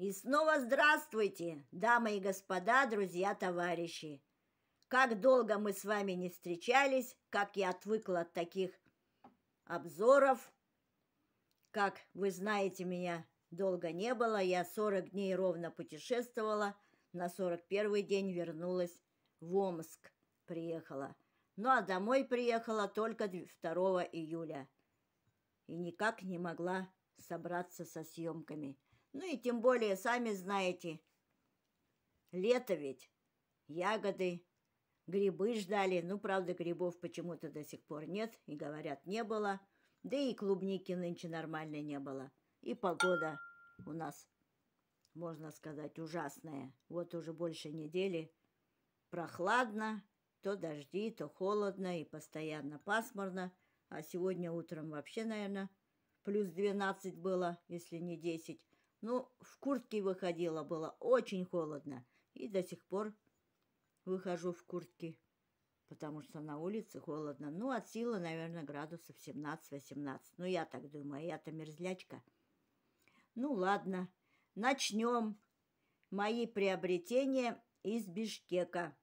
И снова здравствуйте, дамы и господа, друзья, товарищи. Как долго мы с вами не встречались, как я отвыкла от таких обзоров. Как вы знаете, меня долго не было. Я 40 дней ровно путешествовала. На 41 день вернулась в Омск. Приехала. Ну а домой приехала только 2 июля. И никак не могла собраться со съемками – ну и тем более, сами знаете, лето ведь, ягоды, грибы ждали. Ну, правда, грибов почему-то до сих пор нет, и говорят, не было. Да и клубники нынче нормально не было. И погода у нас, можно сказать, ужасная. Вот уже больше недели прохладно, то дожди, то холодно и постоянно пасмурно. А сегодня утром вообще, наверное, плюс 12 было, если не 10. Ну, в куртке выходила, было очень холодно. И до сих пор выхожу в куртке, потому что на улице холодно. Ну, от силы, наверное, градусов 17-18. Ну, я так думаю, я-то мерзлячка. Ну, ладно, начнем. Мои приобретения из Бишкека.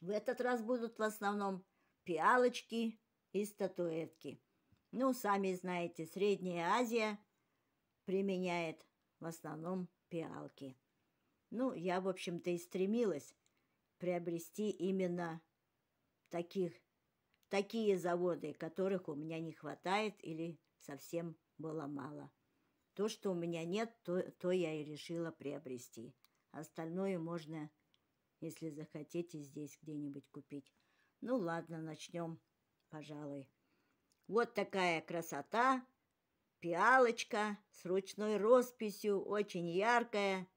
В этот раз будут в основном пиалочки и статуэтки. Ну, сами знаете, Средняя Азия – применяет в основном пиалки. Ну, я, в общем-то, и стремилась приобрести именно таких, такие заводы, которых у меня не хватает или совсем было мало. То, что у меня нет, то, то я и решила приобрести. Остальное можно, если захотите, здесь где-нибудь купить. Ну ладно, начнем, пожалуй. Вот такая красота Пиалочка с ручной росписью, очень яркая.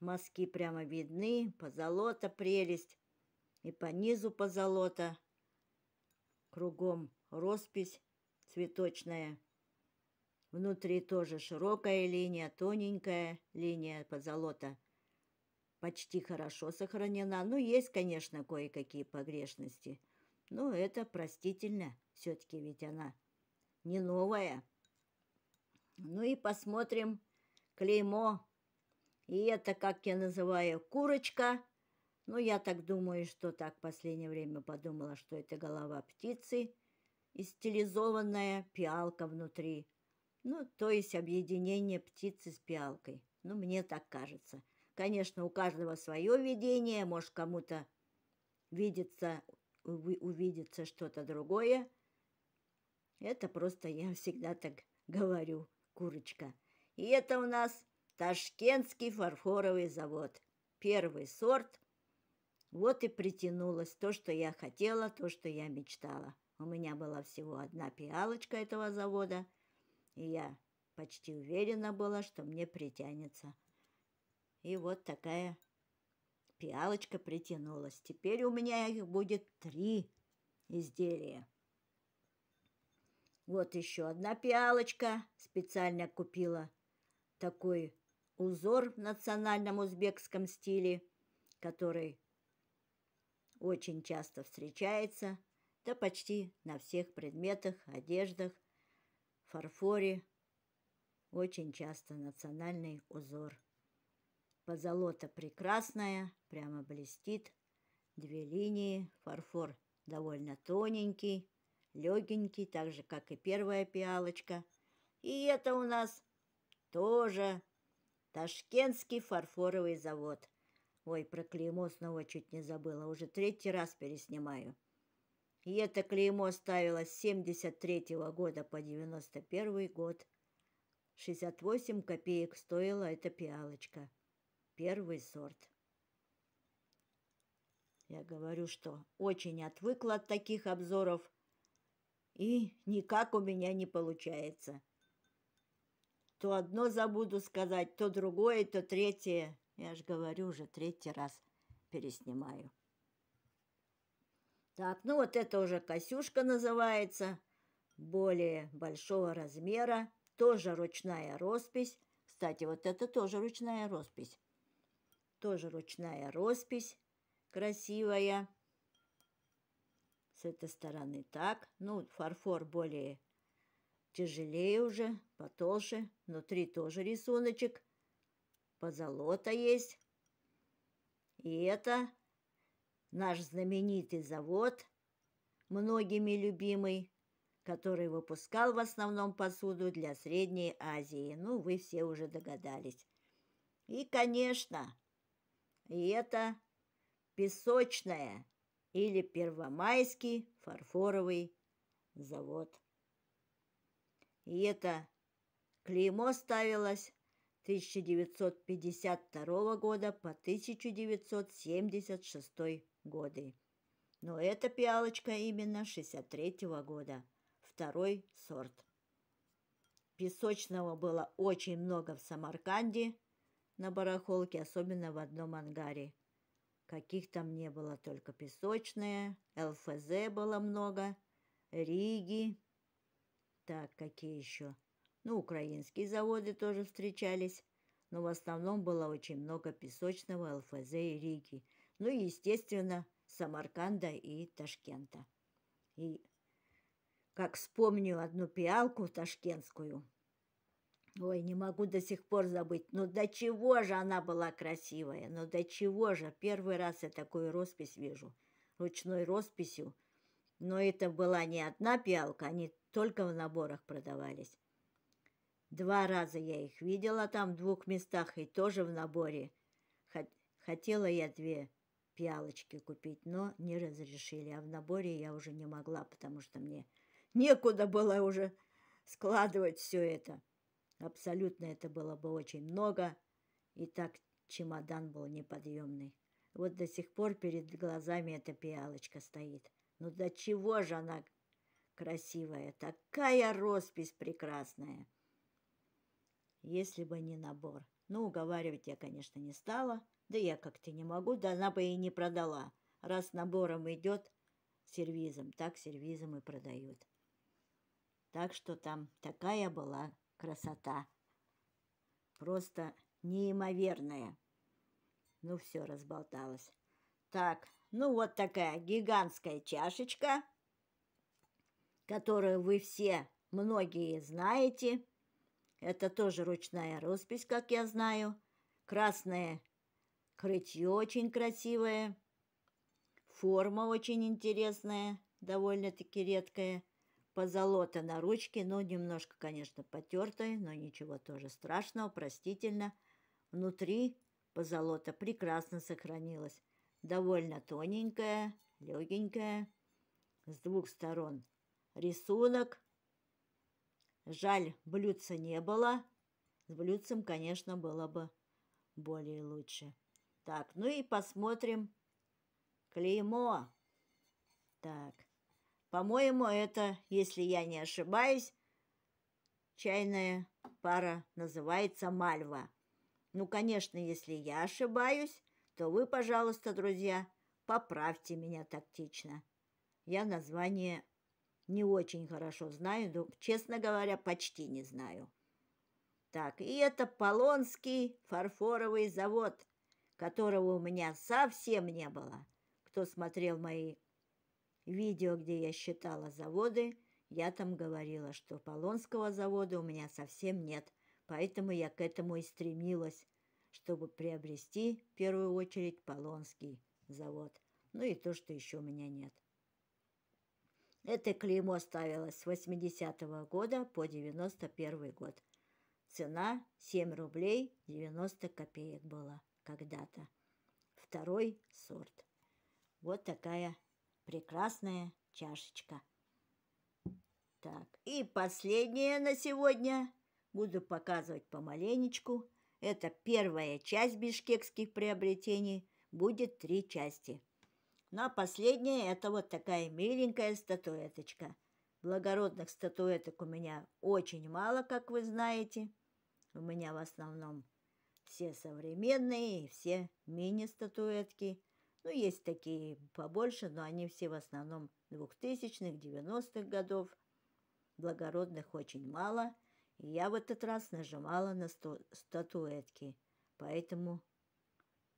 Мазки прямо видны, позолота прелесть. И по низу позолота. Кругом роспись цветочная. Внутри тоже широкая линия, тоненькая линия позолота. Почти хорошо сохранена. Ну, есть, конечно, кое-какие погрешности. Но это простительно. Все-таки ведь она не новая. Ну и посмотрим клеймо. И это, как я называю, курочка. Ну, я так думаю, что так в последнее время подумала, что это голова птицы и стилизованная пиалка внутри. Ну, то есть объединение птицы с пиалкой. Ну, мне так кажется. Конечно, у каждого свое видение, может, кому-то видится, увидится что-то другое. Это просто я всегда так говорю курочка. И это у нас Ташкентский фарфоровый завод. Первый сорт. Вот и притянулось то, что я хотела, то, что я мечтала. У меня была всего одна пиалочка этого завода, и я почти уверена была, что мне притянется. И вот такая пиалочка притянулась. Теперь у меня их будет три изделия. Вот еще одна пиалочка специально купила. Такой узор в национальном узбекском стиле, который очень часто встречается, да почти на всех предметах, одеждах, фарфоре. Очень часто национальный узор. Позолота прекрасная, прямо блестит. Две линии, фарфор довольно тоненький, легенький, так же, как и первая пиалочка. И это у нас тоже Ташкентский фарфоровый завод. Ой, про клеймо снова чуть не забыла, уже третий раз переснимаю. И это клеймо ставило с 73 года по 91 год. 68 копеек стоила эта пиалочка. Первый сорт. Я говорю, что очень отвыкла от таких обзоров и никак у меня не получается. То одно забуду сказать, то другое, то третье. Я же говорю, уже третий раз переснимаю. Так, ну вот это уже косюшка называется, более большого размера, тоже ручная роспись. Кстати, вот это тоже ручная роспись. Тоже ручная роспись, красивая с этой стороны так. Ну, фарфор более тяжелее уже, потолще. Внутри тоже рисуночек. Позолота есть. И это наш знаменитый завод, многими любимый, который выпускал в основном посуду для Средней Азии. Ну, вы все уже догадались. И, конечно, и это песочная или Первомайский фарфоровый завод. И это клеймо ставилось 1952 года по 1976 годы. Но эта пиалочка именно 63 года, второй сорт. Песочного было очень много в Самарканде, на барахолке, особенно в одном ангаре – Каких там не было, только песочные, ЛФЗ было много, Риги. Так, какие еще? Ну, украинские заводы тоже встречались, но в основном было очень много песочного ЛФЗ и Риги. Ну и, естественно, Самарканда и Ташкента. И как вспомню одну пиалку ташкентскую – Ой, не могу до сих пор забыть. Ну до чего же она была красивая? Ну до чего же? Первый раз я такую роспись вижу. Ручной росписью. Но это была не одна пиалка, они только в наборах продавались. Два раза я их видела там в двух местах и тоже в наборе. Хотела я две пиалочки купить, но не разрешили. А в наборе я уже не могла, потому что мне некуда было уже складывать все это. Абсолютно это было бы очень много, и так чемодан был неподъемный. Вот до сих пор перед глазами эта пиалочка стоит. Ну до чего же она красивая, такая роспись прекрасная. Если бы не набор. Ну, уговаривать я, конечно, не стала. Да я как-то не могу, да она бы и не продала. Раз набором идет, сервизом, так сервизом и продают. Так что там такая была красота. Просто неимоверная. Ну все, разболталась. Так, ну вот такая гигантская чашечка, которую вы все, многие знаете. Это тоже ручная роспись, как я знаю. Красное крытье очень красивое. Форма очень интересная, довольно-таки редкая – позолота на ручке, ну, немножко, конечно, потертая, но ничего тоже страшного, простительно. Внутри позолота прекрасно сохранилась. Довольно тоненькая, легенькая, с двух сторон рисунок. Жаль, блюдца не было. С блюдцем, конечно, было бы более лучше. Так, ну и посмотрим клеймо. Так, по-моему, это, если я не ошибаюсь, чайная пара называется мальва. Ну, конечно, если я ошибаюсь, то вы, пожалуйста, друзья, поправьте меня тактично. Я название не очень хорошо знаю, но, ну, честно говоря, почти не знаю. Так, и это Полонский фарфоровый завод, которого у меня совсем не было. Кто смотрел мои Видео, где я считала заводы, я там говорила, что Полонского завода у меня совсем нет, поэтому я к этому и стремилась, чтобы приобрести в первую очередь Полонский завод, ну и то, что еще у меня нет. Это клеймо ставилось с 80 -го года по 91 год. Цена 7 рублей 90 копеек была когда-то. Второй сорт. Вот такая прекрасная чашечка. Так, и последнее на сегодня. Буду показывать помаленечку. Это первая часть бишкекских приобретений. Будет три части. Ну, а последняя – это вот такая миленькая статуэточка. Благородных статуэток у меня очень мало, как вы знаете. У меня в основном все современные, все мини-статуэтки – ну, есть такие побольше, но они все в основном 2000-х, 90-х годов. Благородных очень мало. И я в этот раз нажимала на статуэтки, поэтому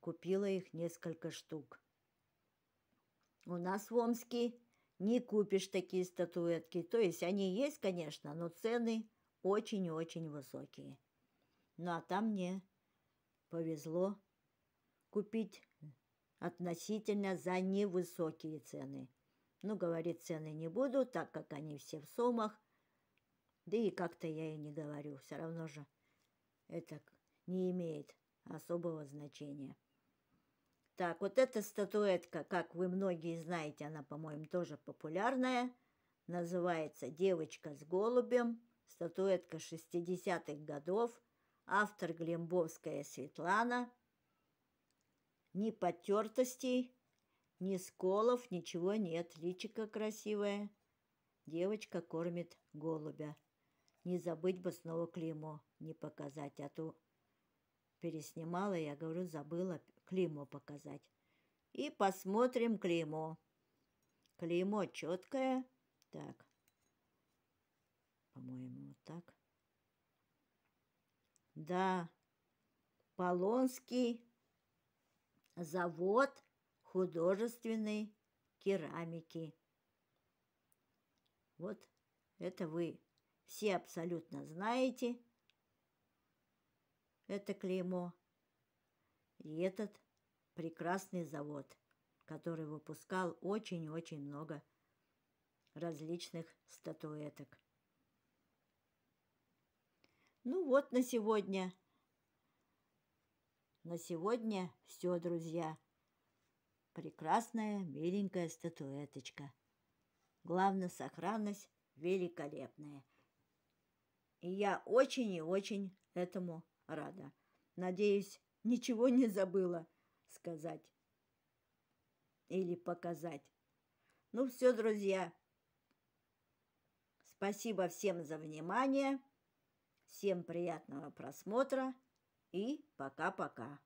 купила их несколько штук. У нас в Омске не купишь такие статуэтки. То есть они есть, конечно, но цены очень-очень высокие. Ну а там мне повезло купить относительно за невысокие цены. Ну, говорит, цены не буду, так как они все в суммах. Да и как-то я и не говорю, все равно же это не имеет особого значения. Так, вот эта статуэтка, как вы многие знаете, она, по-моему, тоже популярная. Называется «Девочка с голубем». Статуэтка 60-х годов. Автор Глембовская Светлана – ни потертостей, ни сколов, ничего нет. Личико красивое. Девочка кормит голубя. Не забыть бы снова клеймо не показать, а то переснимала, я говорю, забыла клеймо показать. И посмотрим клеймо. Клеймо четкое. Так. По-моему, вот так. Да, Полонский завод художественной керамики. Вот это вы все абсолютно знаете. Это клеймо. И этот прекрасный завод, который выпускал очень-очень много различных статуэток. Ну вот на сегодня – на сегодня все, друзья. Прекрасная, миленькая статуэточка. Главное, сохранность великолепная. И я очень и очень этому рада. Надеюсь, ничего не забыла сказать или показать. Ну все, друзья. Спасибо всем за внимание. Всем приятного просмотра. И пока-пока.